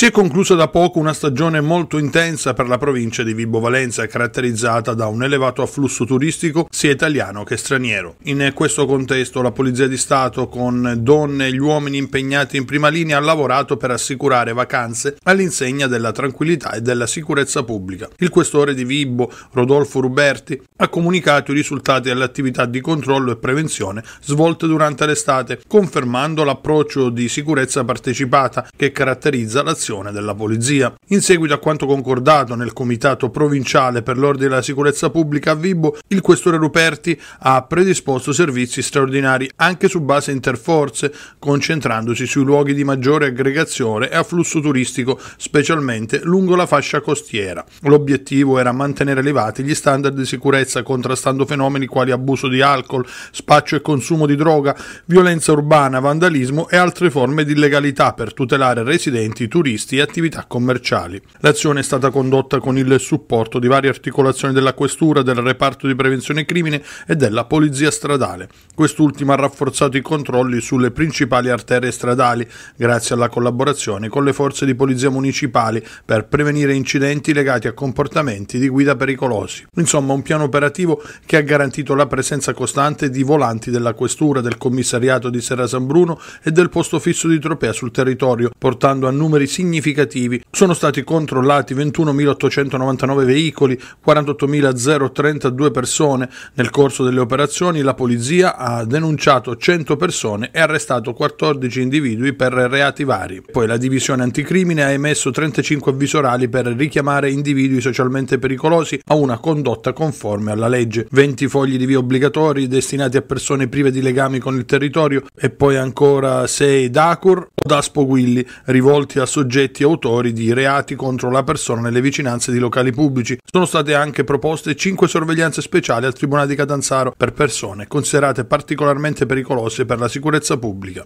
Si è conclusa da poco una stagione molto intensa per la provincia di Vibo Valenza, caratterizzata da un elevato afflusso turistico sia italiano che straniero. In questo contesto la Polizia di Stato, con donne e gli uomini impegnati in prima linea, ha lavorato per assicurare vacanze all'insegna della tranquillità e della sicurezza pubblica. Il questore di Vibo, Rodolfo Ruberti, ha comunicato i risultati dell'attività di controllo e prevenzione svolte durante l'estate, confermando l'approccio di sicurezza partecipata che caratterizza l'azione reazione della polizia. In seguito a quanto concordato nel Comitato Provinciale per l'Ordine e la Sicurezza Pubblica a Vibo, il questore Ruperti ha predisposto servizi straordinari anche su base interforze, concentrandosi sui luoghi di maggiore aggregazione e afflusso turistico, specialmente lungo la fascia costiera. L'obiettivo era mantenere elevati gli standard di sicurezza, contrastando fenomeni quali abuso di alcol, spaccio e consumo di droga, violenza urbana, vandalismo e altre forme di illegalità per tutelare residenti, turisti acquisti e attività commerciali. L'azione è stata condotta con il supporto di varie articolazioni della Questura, del reparto di prevenzione crimine e della Polizia stradale. Quest'ultima ha rafforzato i controlli sulle principali arterie stradali grazie alla collaborazione con le forze di polizia municipali per prevenire incidenti legati a comportamenti di guida pericolosi. Insomma, un piano operativo che ha garantito la presenza costante di volanti della Questura, del commissariato di Serra San Bruno e del posto fisso di Tropea sul territorio, portando a numeri significativi significativi. Sono stati controllati 21.899 veicoli, 48.032 persone. Nel corso delle operazioni la polizia ha denunciato 100 persone e arrestato 14 individui per reati vari. Poi la divisione anticrimine ha emesso 35 avvisorali per richiamare individui socialmente pericolosi a una condotta conforme alla legge. 20 fogli di via obbligatori destinati a persone prive di legami con il territorio e poi ancora 6 DACUR, da Willy rivolti a soggetti autori di reati contro la persona nelle vicinanze di locali pubblici. Sono state anche proposte 5 sorveglianze speciali al Tribunale di Catanzaro per persone considerate particolarmente pericolose per la sicurezza pubblica.